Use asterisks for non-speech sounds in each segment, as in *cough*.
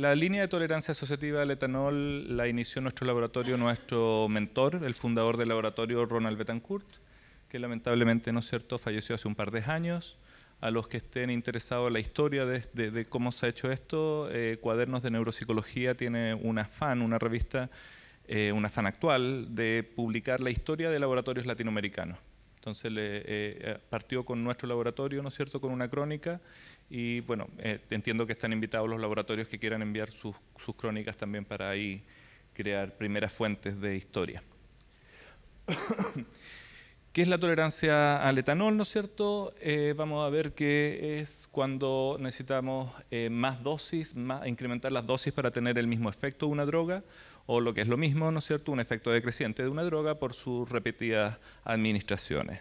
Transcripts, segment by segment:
La línea de tolerancia asociativa al etanol la inició nuestro laboratorio nuestro mentor, el fundador del laboratorio Ronald Betancourt, que lamentablemente, ¿no es cierto?, falleció hace un par de años. A los que estén interesados en la historia de, cómo se ha hecho esto, eh, Cuadernos de Neuropsicología tiene una fan, una revista, eh, una fan actual, de publicar la historia de laboratorios latinoamericanos. Entonces le, eh, eh, partió con nuestro laboratorio, ¿no es cierto?, con una crónica y bueno, eh, entiendo que están invitados los laboratorios que quieran enviar sus, sus crónicas también para ahí crear primeras fuentes de historia. ¿Qué es la tolerancia al etanol, no es cierto? Eh, vamos a ver que es cuando necesitamos eh, más dosis, incrementar las dosis para tener el mismo efecto de una droga, o lo que es lo mismo, ¿no es cierto?, un efecto decreciente de una droga por sus repetidas administraciones.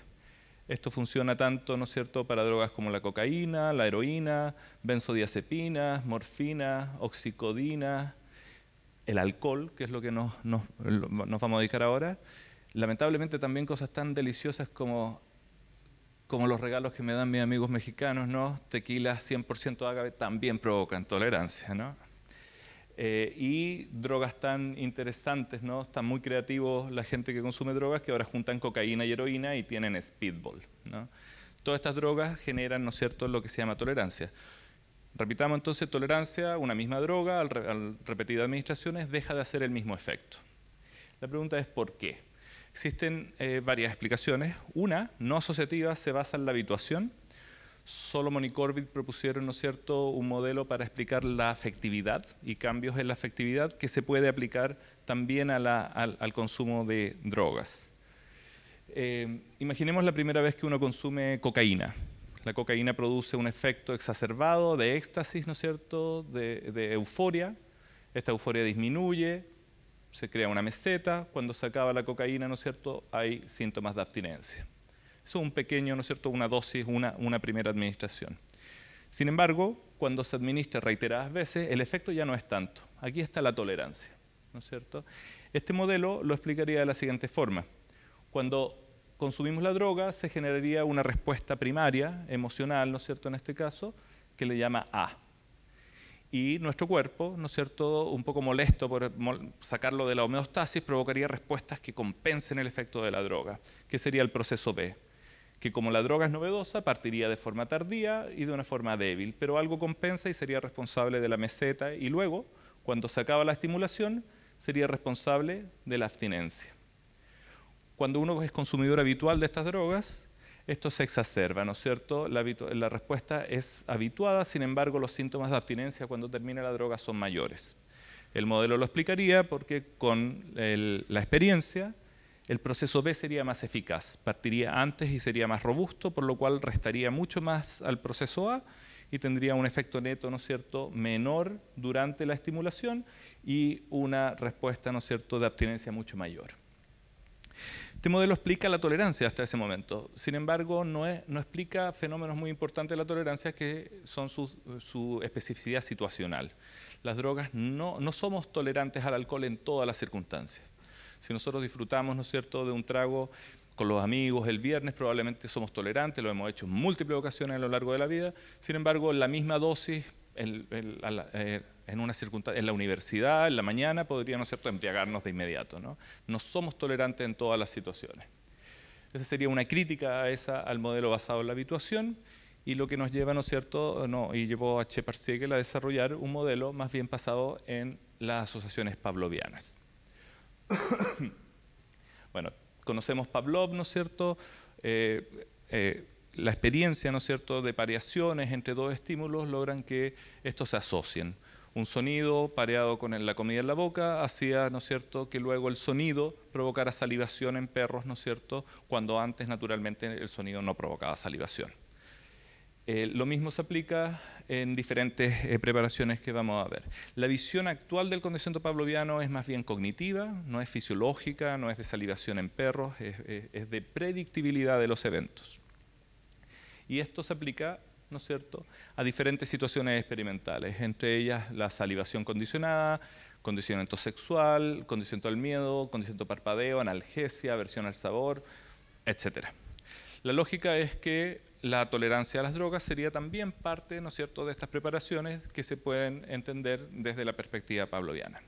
Esto funciona tanto, ¿no es cierto?, para drogas como la cocaína, la heroína, benzodiazepinas, morfina, oxicodina, el alcohol, que es lo que nos vamos a dedicar ahora, Lamentablemente también cosas tan deliciosas como, los regalos que me dan mis amigos mexicanos, ¿no? Tequila 100% agave, también provocan tolerancia, eh, y drogas tan interesantes, ¿no? Están muy creativos la gente que consume drogas que ahora juntan cocaína y heroína y tienen speedball, ¿no? Todas estas drogas generan, ¿no es cierto?, lo que se llama tolerancia. Repitamos entonces, tolerancia, una misma droga, al, al administraciones, deja de hacer el mismo efecto. La pregunta es ¿por qué? Existen eh, varias explicaciones. Una, no asociativa, se basa en la habituación. Solo y Corbett propusieron, ¿no es cierto?, un modelo para explicar la afectividad y cambios en la afectividad que se puede aplicar también al, consumo de drogas. Eh, imaginemos la primera vez que uno consume cocaína. La cocaína produce un efecto exacerbado de éxtasis, ¿no cierto?, de euforia. Esta euforia disminuye, se crea una meseta, cuando se acaba la cocaína, ¿no es cierto?, hay síntomas de abstinencia. Eso es un pequeño, ¿no es cierto?, una dosis, una, una primera administración. Sin embargo, cuando se administra reiteradas veces, el efecto ya no es tanto. Aquí está la tolerancia, ¿no es cierto? Este modelo lo explicaría de la siguiente forma. Cuando consumimos la droga, se generaría una respuesta primaria, emocional, ¿no es cierto?, en este caso, que le llama A y nuestro cuerpo, ¿no es cierto?, un poco molesto por sacarlo de la homeostasis, provocaría respuestas que compensen el efecto de la droga, que sería el proceso B, que como la droga es novedosa, partiría de forma tardía y de una forma débil, pero algo compensa y sería responsable de la meseta y luego, cuando se acaba la estimulación, sería responsable de la abstinencia. Cuando uno es consumidor habitual de estas drogas, esto se exacerba, ¿no es cierto? La, respuesta es habituada, sin embargo, los síntomas de abstinencia cuando termina la droga son mayores. El modelo lo explicaría porque con la experiencia el proceso B sería más eficaz, partiría antes y sería más robusto, por lo cual restaría mucho más al proceso A y tendría un efecto neto, ¿no es cierto?, menor durante la estimulación y una respuesta, ¿no es cierto?, de abstinencia mucho mayor. Este modelo explica la tolerancia hasta ese momento. Sin embargo, no, explica fenómenos muy importantes de la tolerancia que son su, su especificidad situacional. Las drogas no, no somos tolerantes al alcohol en todas las circunstancias. Si nosotros disfrutamos, ¿no es cierto?, de un trago con los amigos el viernes, probablemente somos tolerantes, lo hemos hecho en múltiples ocasiones a lo largo de la vida. Sin embargo, la misma dosis en, la, eh, en, una en la universidad, en la mañana, podría ¿no cierto?, embriagarnos de inmediato. ¿no? no somos tolerantes en todas las situaciones. Esa sería una crítica a esa, al modelo basado en la habituación y lo que nos lleva, ¿no es cierto?, no, y llevó a Shepard Siegel a desarrollar un modelo más bien basado en las asociaciones pavlovianas. *coughs* bueno, conocemos Pavlov, ¿no es cierto?, eh, eh, la experiencia, ¿no cierto?, de variaciones entre dos estímulos logran que estos se asocien. Un sonido pareado con la comida en la boca hacía, ¿no es cierto?, que luego el sonido provocara salivación en perros, ¿no es cierto?, cuando antes naturalmente el sonido no provocaba salivación. Eh, lo mismo se aplica en diferentes eh, preparaciones que vamos a ver. La visión actual del condicionamiento pavloviano es más bien cognitiva, no es fisiológica, no es de salivación en perros, es de predictibilidad de los eventos. Y esto se aplica, ¿no es cierto?, a diferentes situaciones experimentales, entre ellas la salivación condicionada, condicionamiento sexual, condicionamiento al miedo, condicionamiento parpadeo, analgesia, aversión al sabor, etc. La lógica es que la tolerancia a las drogas sería también parte, ¿no es cierto?, de estas preparaciones que se pueden entender desde la perspectiva pavloviana.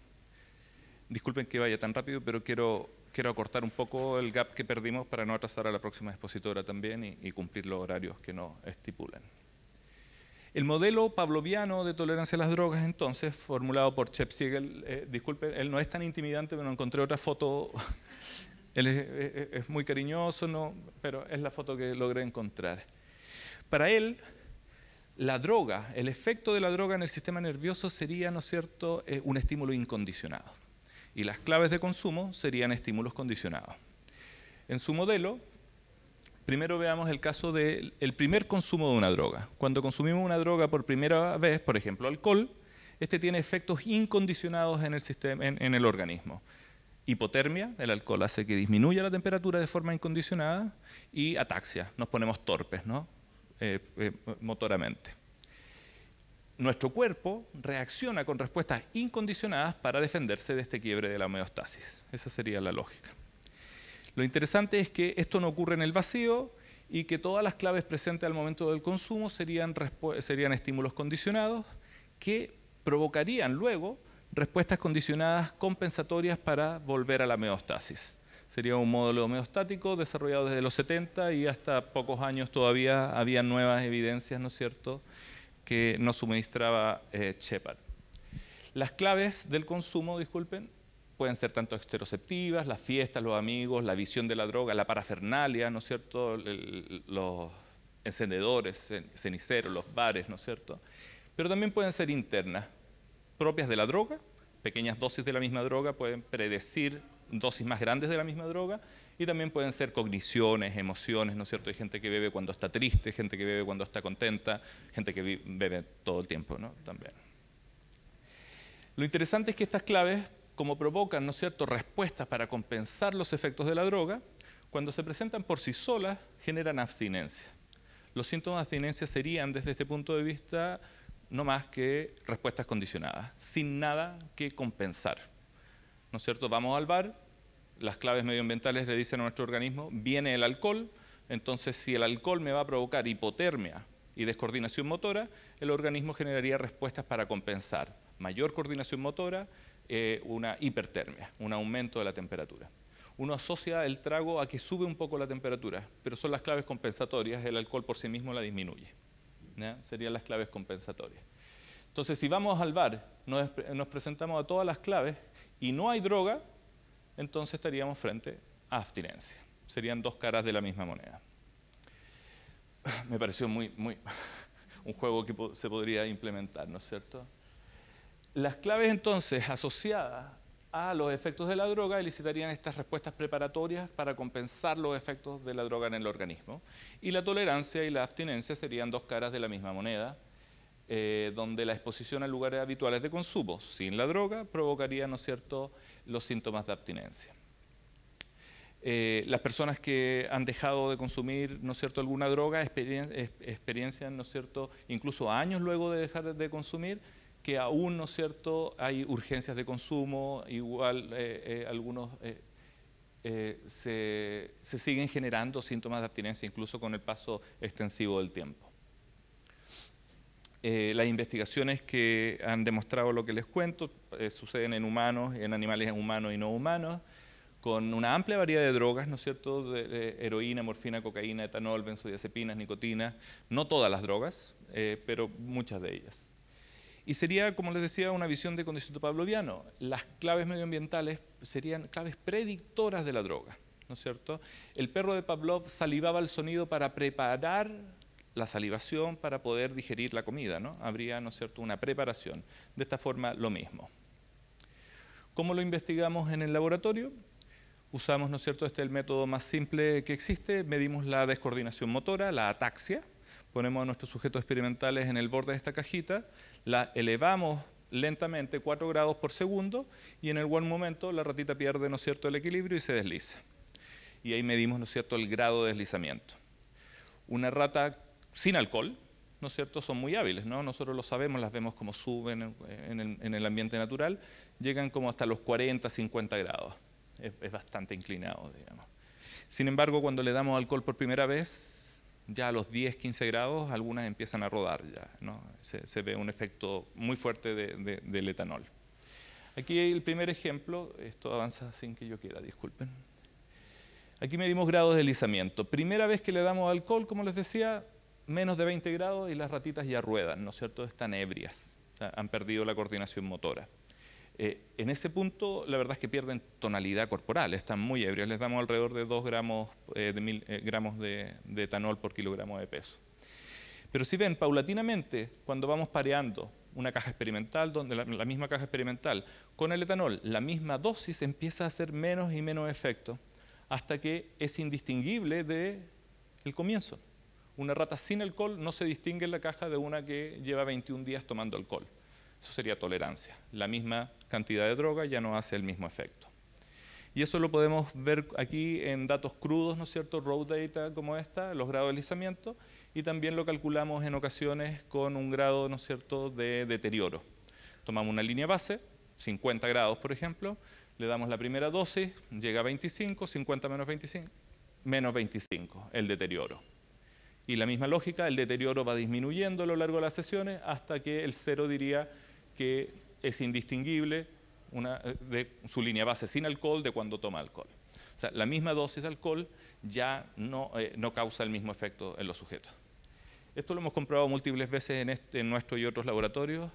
Disculpen que vaya tan rápido, pero quiero quiero acortar un poco el gap que perdimos para no atrasar a la próxima expositora también y, cumplir los horarios que nos estipulan. El modelo pavloviano de tolerancia a las drogas, entonces, formulado por Chep Siegel, eh, disculpe, él no es tan intimidante, pero encontré otra foto. *laughs* él es, muy cariñoso, no, pero es la foto que logré encontrar. Para él, la droga, el efecto de la droga en el sistema nervioso sería, ¿no es cierto?, eh, un estímulo incondicionado y las claves de consumo serían estímulos condicionados. En su modelo, primero veamos el caso del primer consumo de una droga. Cuando consumimos una droga por primera vez, por ejemplo alcohol, este tiene efectos incondicionados en el, en, el organismo. Hipotermia, el alcohol hace que disminuya la temperatura de forma incondicionada, y ataxia, nos ponemos torpes, ¿no? Eh, eh, motoramente nuestro cuerpo reacciona con respuestas incondicionadas para defenderse de este quiebre de la homeostasis. Esa sería la lógica. Lo interesante es que esto no ocurre en el vacío y que todas las claves presentes al momento del consumo serían, estímulos condicionados que provocarían luego respuestas condicionadas compensatorias para volver a la homeostasis. Sería un módulo homeostático desarrollado desde los 70 y hasta pocos años todavía había nuevas evidencias, ¿no es cierto?, que nos suministraba eh, Shepard. Las claves del consumo, disculpen, pueden ser tanto exteroceptivas, las fiestas, los amigos, la visión de la droga, la parafernalia, ¿no es cierto? los encendedores, ceniceros, los bares, ¿no es cierto? Pero también pueden ser internas, propias de la droga, pequeñas dosis de la misma droga pueden predecir dosis más grandes de la misma droga, y también pueden ser cogniciones, emociones, ¿no es cierto? Hay gente que bebe cuando está triste, gente que bebe cuando está contenta, gente que bebe todo el tiempo, ¿no? También. Lo interesante es que estas claves, como provocan, ¿no es cierto?, respuestas para compensar los efectos de la droga, cuando se presentan por sí solas, generan abstinencia. Los síntomas de abstinencia serían, desde este punto de vista, no más que respuestas condicionadas, sin nada que compensar. ¿No es cierto? Vamos al bar, las claves medioambientales le dicen a nuestro organismo, viene el alcohol, entonces si el alcohol me va a provocar hipotermia y descoordinación motora, el organismo generaría respuestas para compensar mayor coordinación motora, eh, una hipertermia, un aumento de la temperatura. Uno asocia el trago a que sube un poco la temperatura, pero son las claves compensatorias, el alcohol por sí mismo la disminuye. Serían las claves compensatorias. Entonces, si vamos al bar, nos presentamos a todas las claves y no hay droga, entonces estaríamos frente a abstinencia. Serían dos caras de la misma moneda. Me pareció muy, muy *laughs* un juego que se podría implementar, ¿no es cierto? Las claves entonces asociadas a los efectos de la droga elicitarían estas respuestas preparatorias para compensar los efectos de la droga en el organismo. Y la tolerancia y la abstinencia serían dos caras de la misma moneda, eh, donde la exposición a lugares habituales de consumo sin la droga provocaría, ¿no es cierto?, los síntomas de abstinencia. Eh, las personas que han dejado de consumir ¿no es cierto? alguna droga experiencian ¿no es cierto? incluso años luego de dejar de consumir que aún ¿no es cierto? hay urgencias de consumo, igual eh, eh, algunos se siguen generando síntomas de abstinencia incluso con el paso extensivo del tiempo. Eh, las investigaciones que han demostrado lo que les cuento eh, suceden en humanos, en animales humanos y no humanos, con una amplia variedad de drogas, ¿no es cierto? De, heroína, morfina, cocaína, etanol, benzodiazepinas, nicotina, no todas las drogas, eh, pero muchas de ellas. Y sería, como les decía, una visión de condición pavloviano. Las claves medioambientales serían claves predictoras de la droga, ¿no es cierto? El perro de Pavlov salivaba el sonido para preparar la salivación para poder digerir la comida, ¿no? Habría, ¿no es cierto?, una preparación. De esta forma, lo mismo. ¿Cómo lo investigamos en el laboratorio? Usamos, ¿no es cierto?, este es el método más simple que existe. Medimos la descoordinación motora, la ataxia. Ponemos a nuestros sujetos experimentales en el borde de esta cajita, la elevamos lentamente 4 grados por segundo y en el buen momento la ratita pierde, ¿no es cierto?, el equilibrio y se desliza. Y ahí medimos, ¿no es cierto?, el grado de deslizamiento. Una rata sin alcohol, ¿no es cierto? Son muy hábiles, ¿no? Nosotros lo sabemos, las vemos como suben en el, ambiente natural, llegan como hasta los 40, 50 grados. Es, bastante inclinado, digamos. Sin embargo, cuando le damos alcohol por primera vez, ya a los 10, 15 grados, algunas empiezan a rodar ya, ¿no? Se, ve un efecto muy fuerte del etanol. Aquí el primer ejemplo, esto avanza sin que yo quiera, disculpen. Aquí medimos grados de deslizamiento. Primera vez que le damos alcohol, como les decía, menos de 20 grados y las ratitas ya ruedan, ¿no es cierto? Están ebrias, han perdido la coordinación motora. Eh, en ese punto, la verdad es que pierden tonalidad corporal, están muy ebrias. Les damos alrededor de 2 eh, eh, gramos, de, gramos de, etanol por kilogramo de peso. Pero si ven, paulatinamente, cuando vamos pareando una caja experimental, donde la, misma caja experimental, con el etanol, la misma dosis empieza a hacer menos y menos efecto, hasta que es indistinguible del el comienzo. Una rata sin alcohol no se distingue en la caja de una que lleva 21 días tomando alcohol. Eso sería tolerancia. La misma cantidad de droga ya no hace el mismo efecto. Y eso lo podemos ver aquí en datos crudos, ¿no es cierto? Road data como esta, los grados de deslizamiento, y también lo calculamos en ocasiones con un grado, ¿no es cierto?, de deterioro. Tomamos una línea base, 50 grados, por ejemplo, le damos la primera dosis, llega a 25, 50 menos 25, menos 25, el deterioro. Y la misma lógica, el deterioro va disminuyendo a lo largo de las sesiones hasta que el cero diría que es indistinguible de su línea base sin alcohol de cuando toma alcohol. O sea, la misma dosis de alcohol ya no, eh, causa el mismo efecto en los sujetos. Esto lo hemos comprobado múltiples veces en, este, nuestro y otros laboratorios.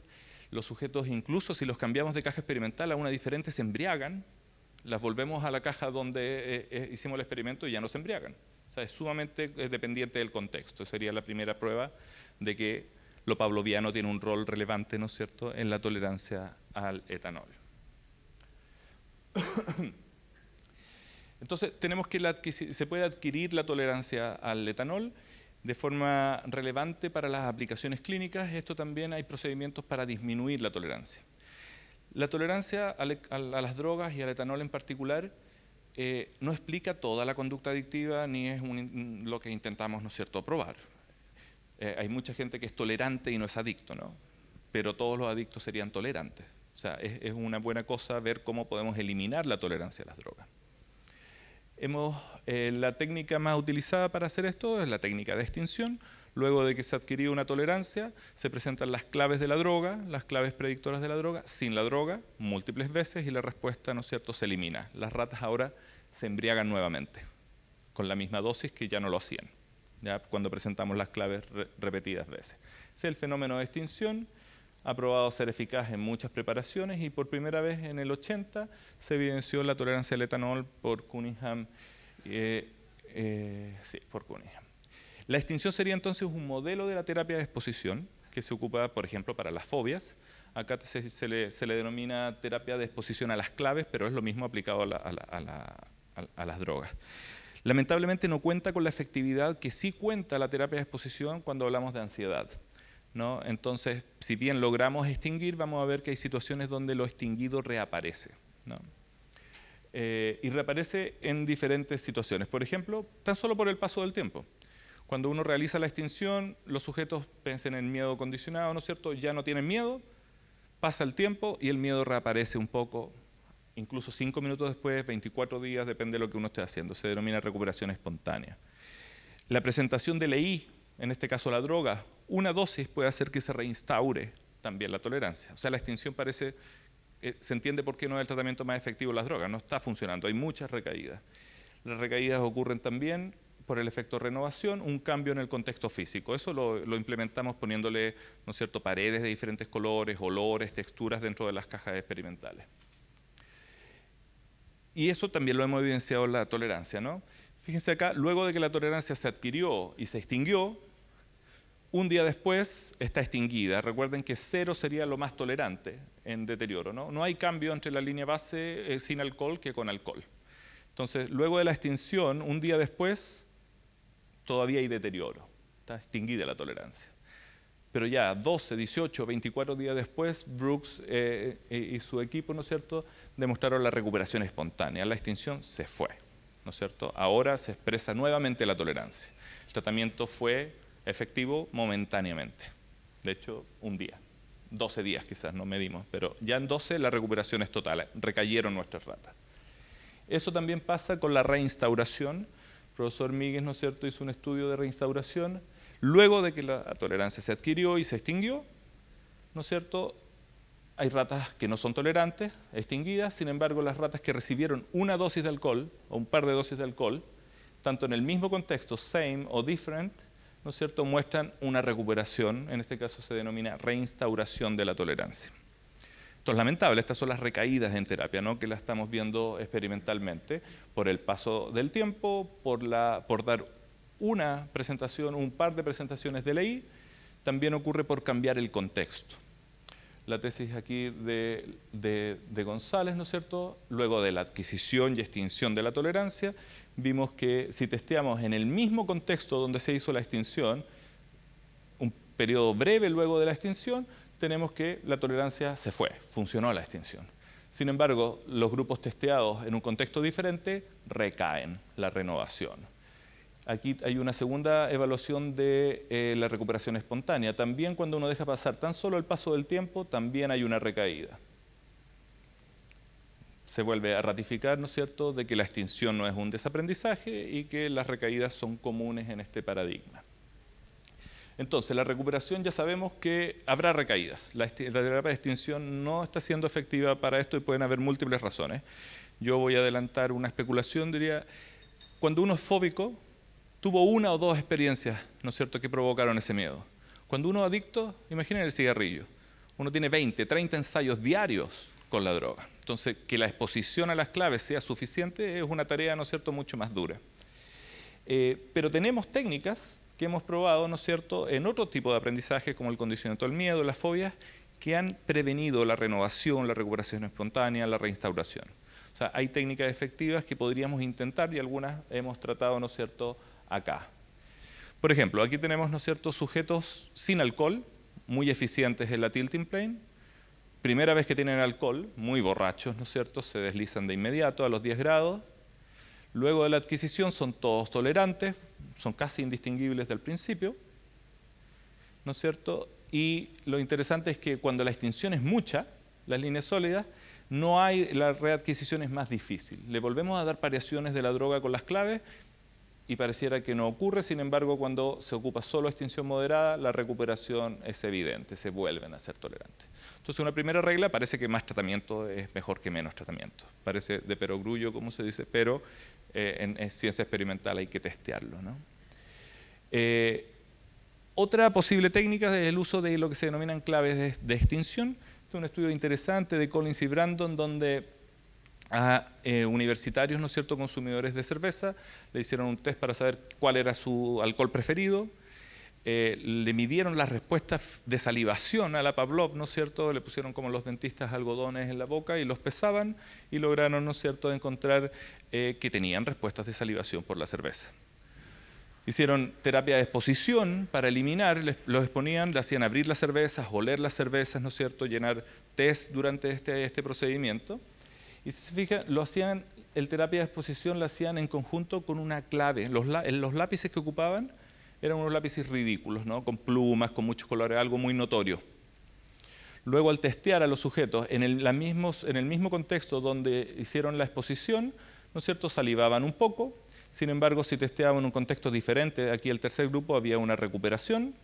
Los sujetos, incluso si los cambiamos de caja experimental a una diferente, se embriagan, las volvemos a la caja donde eh, eh, hicimos el experimento y ya no se embriagan es sumamente eh, dependiente del contexto. Sería la primera prueba de que lo pavloviano tiene un rol relevante, ¿no es cierto?, en la tolerancia al etanol. *coughs* Entonces, tenemos que se puede adquirir la tolerancia al etanol de forma relevante para las aplicaciones clínicas. Esto también hay procedimientos para disminuir la tolerancia. La tolerancia e-, a las drogas y al etanol en particular eh, no explica toda la conducta adictiva ni es mm, lo que intentamos, ¿no es cierto?, probar. Eh, hay mucha gente que es tolerante y no es adicto, ¿no? Pero todos los adictos serían tolerantes. O sea, es, una buena cosa ver cómo podemos eliminar la tolerancia a las drogas. Eh, la técnica más utilizada para hacer esto es la técnica de extinción, Luego de que se adquirió una tolerancia, se presentan las claves de la droga, las claves predictoras de la droga, sin la droga, múltiples veces, y la respuesta, ¿no es cierto?, se elimina. Las ratas ahora se embriagan nuevamente, con la misma dosis que ya no lo hacían, ya cuando presentamos las claves repetidas veces. Es el fenómeno de extinción, ha probado ser eficaz en muchas preparaciones y por primera vez en el 80 se evidenció la tolerancia al etanol por Cunningham. Eh, eh, sí, por Cunningham. La extinción sería entonces un modelo de la terapia de exposición que se ocupa, por ejemplo, para las fobias. Acá se, le, denomina terapia de exposición a las claves, pero es lo mismo aplicado a, las drogas. Lamentablemente no cuenta con la efectividad que sí cuenta la terapia de exposición cuando hablamos de ansiedad. ¿no? Entonces, si bien logramos extinguir, vamos a ver que hay situaciones donde lo extinguido reaparece. Eh, y reaparece en diferentes situaciones. Por ejemplo, tan solo por el paso del tiempo. Cuando uno realiza la extinción, los sujetos piensan en miedo condicionado, ¿no es cierto? Ya no tienen miedo, pasa el tiempo y el miedo reaparece un poco, incluso cinco minutos después, 24 días, depende de lo que uno esté haciendo. Se denomina recuperación espontánea. La presentación de ley, en este caso la droga, una dosis puede hacer que se reinstaure también la tolerancia. O sea, la extinción parece, eh, se entiende por qué no es el tratamiento más efectivo de las drogas, no está funcionando, hay muchas recaídas. Las recaídas ocurren también por el efecto renovación, un cambio en el contexto físico. Eso lo, implementamos poniéndole ¿no es cierto? paredes de diferentes colores, olores, texturas dentro de las cajas experimentales. Y eso también lo hemos evidenciado en la tolerancia. ¿no? Fíjense acá, luego de que la tolerancia se adquirió y se extinguió, un día después está extinguida. Recuerden que cero sería lo más tolerante en deterioro. No, no hay cambio entre la línea base eh, sin alcohol que con alcohol. Entonces, luego de la extinción, un día después, todavía hay deterioro, está extinguida la tolerancia. Pero ya 12, 18, 24 días después, Brooks eh, eh, y su equipo, ¿no es cierto?, demostraron la recuperación espontánea, la extinción se fue, ¿no es cierto? Ahora se expresa nuevamente la tolerancia. El tratamiento fue efectivo momentáneamente, de hecho, un día. 12 días quizás, no medimos, pero ya en 12 la recuperación es total, recayeron nuestras ratas. Eso también pasa con la reinstauración profesor Míguez, ¿no es cierto?, hizo un estudio de reinstauración, luego de que la tolerancia se adquirió y se extinguió, ¿no es cierto?, hay ratas que no son tolerantes, extinguidas, sin embargo las ratas que recibieron una dosis de alcohol o un par de dosis de alcohol, tanto en el mismo contexto, same o different, ¿no es cierto?, muestran una recuperación, en este caso se denomina reinstauración de la tolerancia. Esto es lamentable, estas son las recaídas en terapia, ¿no? que la estamos viendo experimentalmente por el paso del tiempo, por, dar una presentación, un par de presentaciones de ley, también ocurre por cambiar el contexto. La tesis aquí de, de González, ¿no es cierto? Luego de la adquisición y extinción de la tolerancia, vimos que si testeamos en el mismo contexto donde se hizo la extinción, un periodo breve luego de la extinción, tenemos que la tolerancia se fue, funcionó la extinción. Sin embargo, los grupos testeados en un contexto diferente recaen la renovación. Aquí hay una segunda evaluación de eh, la recuperación espontánea. También cuando uno deja pasar tan solo el paso del tiempo, también hay una recaída. Se vuelve a ratificar, ¿no es cierto?, de que la extinción no es un desaprendizaje y que las recaídas son comunes en este paradigma. Entonces, la recuperación ya sabemos que habrá recaídas. La, terapia de extinción no está siendo efectiva para esto y pueden haber múltiples razones. Yo voy a adelantar una especulación, diría, cuando uno es fóbico, tuvo una o dos experiencias, ¿no es cierto?, que provocaron ese miedo. Cuando uno es adicto, imaginen el cigarrillo. Uno tiene 20, 30 ensayos diarios con la droga. Entonces, que la exposición a las claves sea suficiente es una tarea, ¿no es cierto?, mucho más dura. Eh, pero tenemos técnicas que hemos probado, ¿no es cierto?, en otro tipo de aprendizaje como el condicionamiento al miedo, las fobias, que han prevenido la renovación, la recuperación espontánea, la reinstauración. O sea, hay técnicas efectivas que podríamos intentar y algunas hemos tratado, ¿no es cierto?, acá. Por ejemplo, aquí tenemos, ¿no es sujetos sin alcohol, muy eficientes en la tilting plane. Primera vez que tienen alcohol, muy borrachos, ¿no es cierto?, se deslizan de inmediato a los 10 grados Luego de la adquisición son todos tolerantes, son casi indistinguibles del principio, ¿no es cierto? Y lo interesante es que cuando la extinción es mucha, las líneas sólidas, no hay, la readquisición es más difícil. Le volvemos a dar variaciones de la droga con las claves y pareciera que no ocurre, sin embargo, cuando se ocupa solo extinción moderada, la recuperación es evidente, se vuelven a ser tolerantes. Entonces, una primera regla, parece que más tratamiento es mejor que menos tratamiento. Parece de perogrullo, como se dice, pero eh, en, ciencia experimental hay que testearlo. Eh, otra posible técnica es el uso de lo que se denominan claves de, extinción. Este es un estudio interesante de Collins y Brandon, donde a eh, universitarios, ¿no es cierto?, consumidores de cerveza, le hicieron un test para saber cuál era su alcohol preferido, eh, le midieron las respuestas de salivación a la Pavlov, ¿no es cierto? Le pusieron como los dentistas algodones en la boca y los pesaban y lograron, ¿no es cierto?, encontrar eh, que tenían respuestas de salivación por la cerveza. Hicieron terapia de exposición para eliminar, los exponían, le hacían abrir las cervezas, oler las cervezas, ¿no es cierto?, llenar test durante este, este procedimiento y si se fijan, lo hacían, el terapia de exposición lo hacían en conjunto con una clave. Los, lápices que ocupaban eran unos lápices ridículos, ¿no? con plumas, con muchos colores, algo muy notorio. Luego, al testear a los sujetos en el, en el mismo contexto donde hicieron la exposición, ¿no es cierto? Salivaban un poco, sin embargo, si testeaban en un contexto diferente, aquí el tercer grupo había una recuperación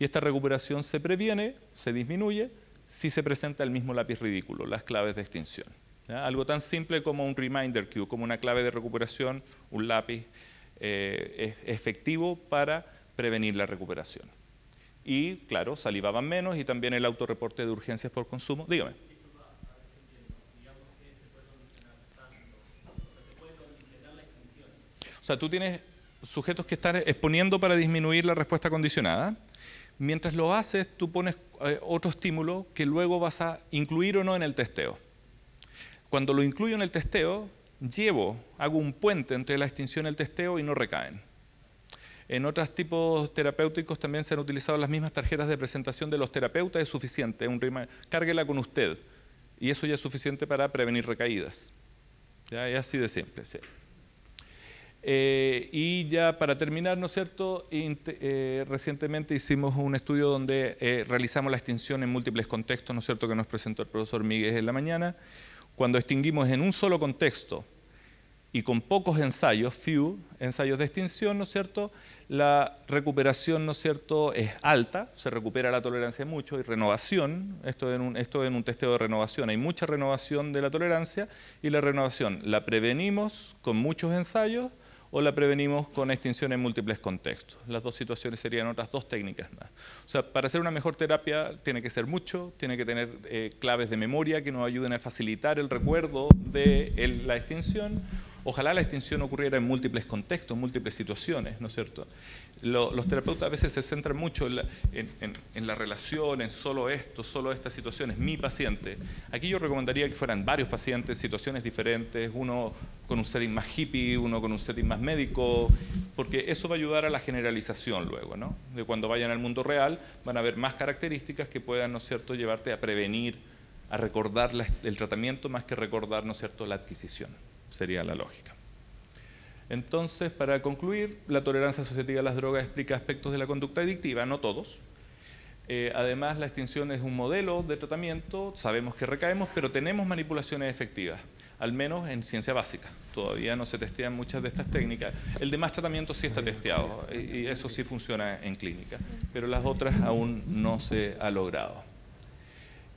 y esta recuperación se previene, se disminuye, si se presenta el mismo lápiz ridículo, las claves de extinción. Algo tan simple como un reminder cue, como una clave de recuperación, un lápiz, eh, es efectivo para prevenir la recuperación. Y claro, salivaban menos y también el autorreporte de urgencias por consumo. Dígame. O sea, tú tienes sujetos que estar exponiendo para disminuir la respuesta condicionada. Mientras lo haces, tú pones eh, otro estímulo que luego vas a incluir o no en el testeo. Cuando lo incluyo en el testeo, llevo, hago un puente entre la extinción y el testeo y no recaen. En otros tipos terapéuticos también se han utilizado las mismas tarjetas de presentación de los terapeutas, es suficiente, un rima, cárguela con usted. Y eso ya es suficiente para prevenir recaídas. Ya es así de simple. Sí. Eh, y ya para terminar, ¿no es cierto? Eh, recientemente hicimos un estudio donde eh, realizamos la extinción en múltiples contextos, ¿no es cierto?, que nos presentó el profesor Miguel en la mañana. Cuando extinguimos en un solo contexto y con pocos ensayos, few ensayos de extinción, ¿no es cierto? La recuperación, ¿no es cierto?, es alta, se recupera la tolerancia mucho y renovación, esto en esto en un testeo de renovación, hay mucha renovación de la tolerancia y la renovación la prevenimos con muchos ensayos, o la prevenimos con extinción en múltiples contextos. Las dos situaciones serían otras dos técnicas más. O sea, para hacer una mejor terapia tiene que ser mucho, tiene que tener eh, claves de memoria que nos ayuden a facilitar el recuerdo de la extinción Ojalá la extinción ocurriera en múltiples contextos, múltiples situaciones, ¿no es cierto? los terapeutas a veces se centran mucho en la, relación, en solo esto, solo estas situaciones, mi paciente. Aquí yo recomendaría que fueran varios pacientes, situaciones diferentes, uno con un setting más hippie, uno con un setting más médico, porque eso va a ayudar a la generalización luego, ¿no? De cuando vayan al mundo real van a haber más características que puedan, ¿no es cierto?, llevarte a prevenir, a recordar el tratamiento más que recordar, ¿no es cierto?, la adquisición sería la lógica. Entonces, para concluir, la tolerancia asociativa a las drogas explica aspectos de la conducta adictiva, no todos. Eh, además, la extinción es un modelo de tratamiento, sabemos que recaemos, pero tenemos manipulaciones efectivas, al menos en ciencia básica. Todavía no se testean muchas de estas técnicas. El demás tratamiento sí está testeado y eso sí funciona en clínica, pero las otras aún no se ha logrado.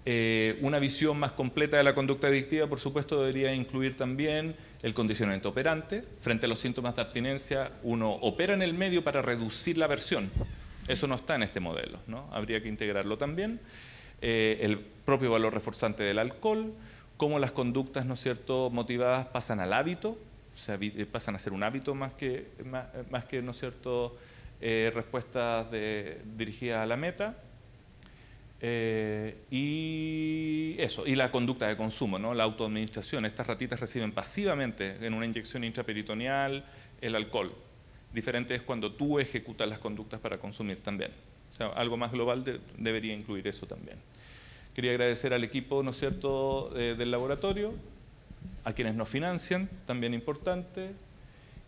Eh, una visión más completa de la conducta adictiva, por supuesto, debería incluir también el condicionamiento operante. Frente a los síntomas de abstinencia, uno opera en el medio para reducir la aversión. Eso no está en este modelo, ¿no? habría que integrarlo también. Eh, el propio valor reforzante del alcohol, cómo las conductas ¿no cierto? motivadas pasan al hábito, sea, eh, pasan a ser un hábito más que, más, ¿no cierto? respuestas dirigidas a la meta eh, y eso, y la conducta de consumo, ¿no? la autoadministración. Estas ratitas reciben pasivamente en una inyección intraperitoneal el alcohol. Diferente es cuando tú ejecutas las conductas para consumir también. O sea, algo más global debería incluir eso también. Quería agradecer al equipo, ¿no es cierto?, eh, del laboratorio, a quienes nos financian, también importante,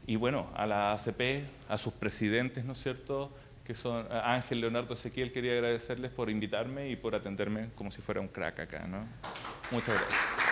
y bueno, a la ACP, a sus presidentes, ¿no es cierto?, que son Ángel, Leonardo, Ezequiel, quería agradecerles por invitarme y por atenderme como si fuera un crack acá. ¿no? Muchas gracias.